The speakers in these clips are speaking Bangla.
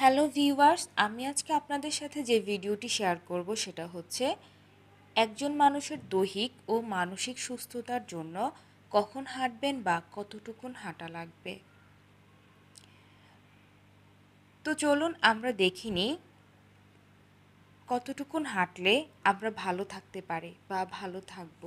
হ্যালো ভিউয়ার্স আমি আজকে আপনাদের সাথে যে ভিডিওটি শেয়ার করব সেটা হচ্ছে একজন মানুষের দৈহিক ও মানসিক সুস্থতার জন্য কখন হাঁটবেন বা কতটুকুন হাঁটা লাগবে তো চলুন আমরা দেখিনি কতটুকুন হাঁটলে আমরা ভালো থাকতে পারে বা ভালো থাকব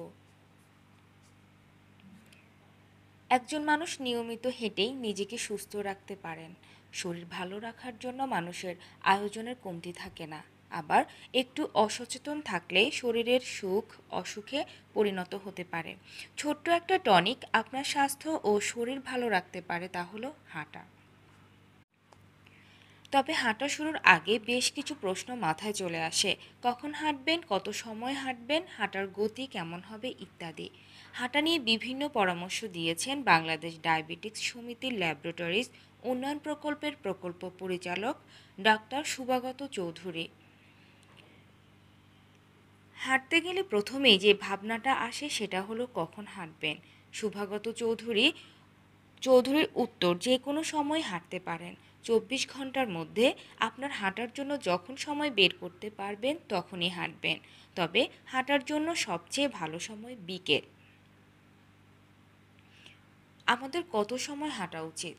একজন মানুষ নিয়মিত হেঁটেই নিজেকে সুস্থ রাখতে পারেন শরীর ভালো রাখার জন্য মানুষের আয়োজনের কমতি থাকে না আবার একটু অসচেতন থাকলে শরীরের সুখ অসুখে পরিণত হতে পারে ছোট্ট একটা টনিক আপনার স্বাস্থ্য ও শরীর ভালো রাখতে পারে তা হলো হাঁটা তবে হাঁটা শুরুর আগে বেশ কিছু প্রশ্ন মাথায় চলে আসে কখন হাঁটবেন কত সময় হাঁটবেন হাঁটার গতি কেমন হবে ইত্যাদি হাঁটা নিয়ে বিভিন্ন পরামর্শ দিয়েছেন বাংলাদেশ ডায়াবেটিক্স সমিতির ল্যাবরেটরিজ উন্নয়ন প্রকল্পের প্রকল্প পরিচালক ডাক্তার সুভাগত চৌধুরী হাঁটতে গেলে প্রথমেই যে ভাবনাটা আসে সেটা হলো কখন হাঁটবেন সুভাগত চৌধুরী চৌধুরীর উত্তর যে কোনো সময় হাঁটতে পারেন চব্বিশ ঘন্টার মধ্যে আপনার হাঁটার জন্য যখন সময় বের করতে পারবেন তখনই হাঁটবেন তবে হাঁটার জন্য সবচেয়ে ভালো সময় বিকেল আমাদের কত সময় হাঁটা উচিত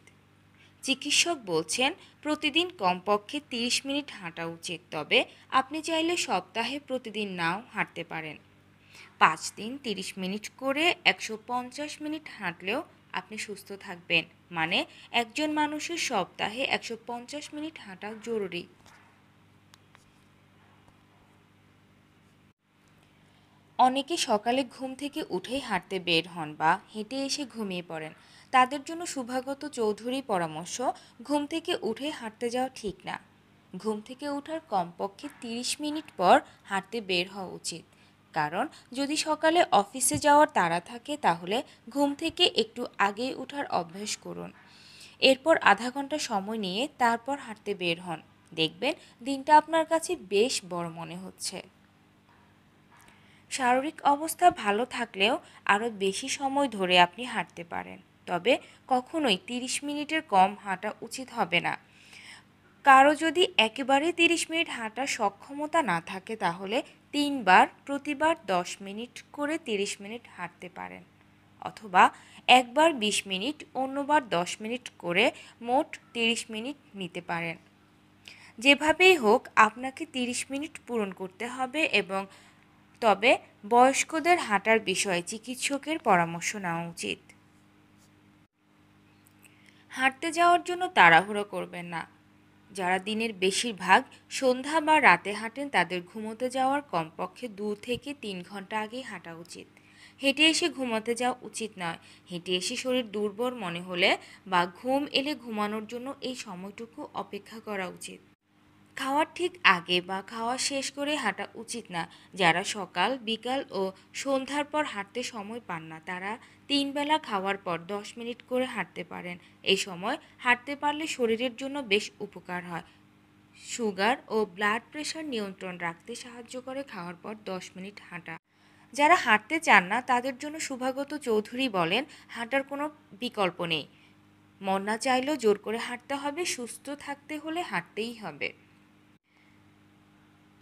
চিকিৎসক বলছেন প্রতিদিন কমপক্ষে 30 মিনিট হাঁটা উচিত তবে আপনি চাইলে সপ্তাহে প্রতিদিন নাও হাঁটতে পারেন পাঁচ দিন 30 মিনিট করে একশো মিনিট হাঁটলেও আপনি সুস্থ থাকবেন মানে একজন মানুষের সপ্তাহে একশো মিনিট হাঁটা জরুরি অনেকে সকালে ঘুম থেকে উঠেই হাঁটতে বের হন বা হেঁটে এসে ঘুমিয়ে পড়েন তাদের জন্য সুভাগত চৌধুরী পরামর্শ ঘুম থেকে উঠে হাঁটতে যাওয়া ঠিক না ঘুম থেকে উঠার কমপক্ষে 30 মিনিট পর হাঁটতে বের হওয়া উচিত কারণ যদি সকালে অফিসে যাওয়ার তাড়া থাকে তাহলে ঘুম থেকে একটু আগে ওঠার অভ্যাস করুন এরপর আধা ঘন্টা সময় নিয়ে তারপর হাঁটতে বের হন দেখবেন দিনটা আপনার কাছে বেশ বড় মনে হচ্ছে শারীরিক অবস্থা ভালো থাকলেও আরও বেশি সময় ধরে আপনি হাঁটতে পারেন তবে কখনোই তিরিশ মিনিটের কম হাঁটা উচিত হবে না কারো যদি একেবারে তিরিশ মিনিট হাঁটার সক্ষমতা না থাকে তাহলে তিনবার প্রতিবার দশ মিনিট করে তিরিশ মিনিট হাঁটতে পারেন অথবা একবার বিশ মিনিট অন্যবার দশ মিনিট করে মোট তিরিশ মিনিট নিতে পারেন যেভাবেই হোক আপনাকে তিরিশ মিনিট পূরণ করতে হবে এবং তবে বয়স্কদের হাঁটার বিষয়ে চিকিৎসকের পরামর্শ নেওয়া উচিত হাঁটতে যাওয়ার জন্য তাড়াহুড়ো করবেন না যারা দিনের বেশিরভাগ সন্ধ্যা বা রাতে হাঁটেন তাদের ঘুমোতে যাওয়ার কমপক্ষে দু থেকে তিন ঘন্টা আগেই হাঁটা উচিত হেঁটে এসে ঘুমাতে যাওয়া উচিত নয় হেঁটে এসে শরীর দুর্বল মনে হলে বা ঘুম এলে ঘুমানোর জন্য এই সময়টুকু অপেক্ষা করা উচিত খাওয়ার ঠিক আগে বা খাওয়া শেষ করে হাঁটা উচিত না যারা সকাল বিকাল ও সন্ধ্যার পর হাঁটতে সময় পান না তারা তিন বেলা খাওয়ার পর দশ মিনিট করে হাঁটতে পারেন এই সময় হাঁটতে পারলে শরীরের জন্য বেশ উপকার হয় সুগার ও ব্লাড প্রেশার নিয়ন্ত্রণ রাখতে সাহায্য করে খাওয়ার পর দশ মিনিট হাঁটা যারা হাঁটতে চান না তাদের জন্য সুভাগত চৌধুরী বলেন হাঁটার কোনো বিকল্প নেই মন না চাইলেও জোর করে হাঁটতে হবে সুস্থ থাকতে হলে হাঁটতেই হবে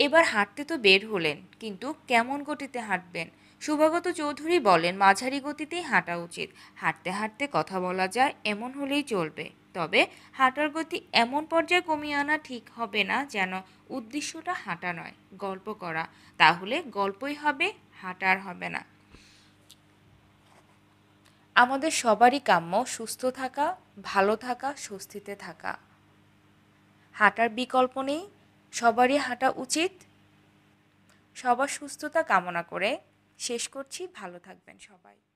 এবার হাঁটতে তো বের হলেন কিন্তু কেমন গতিতে হাঁটবেন সুভাগত চৌধুরী বলেন মাঝারি গতিতেই হাঁটা উচিত হাঁটতে হাঁটতে কথা বলা যায় এমন হলেই চলবে তবে হাঁটার গতি এমন পর্যায়ে কমিয়ে আনা ঠিক হবে না যেন উদ্দেশ্যটা হাঁটা নয় গল্প করা তাহলে গল্পই হবে হাঁটার হবে না আমাদের সবারই কাম্য সুস্থ থাকা ভালো থাকা স্বস্তিতে থাকা হাঁটার বিকল্প নেই সবারই হাঁটা উচিত সবার সুস্থতা কামনা করে শেষ করছি ভালো থাকবেন সবাই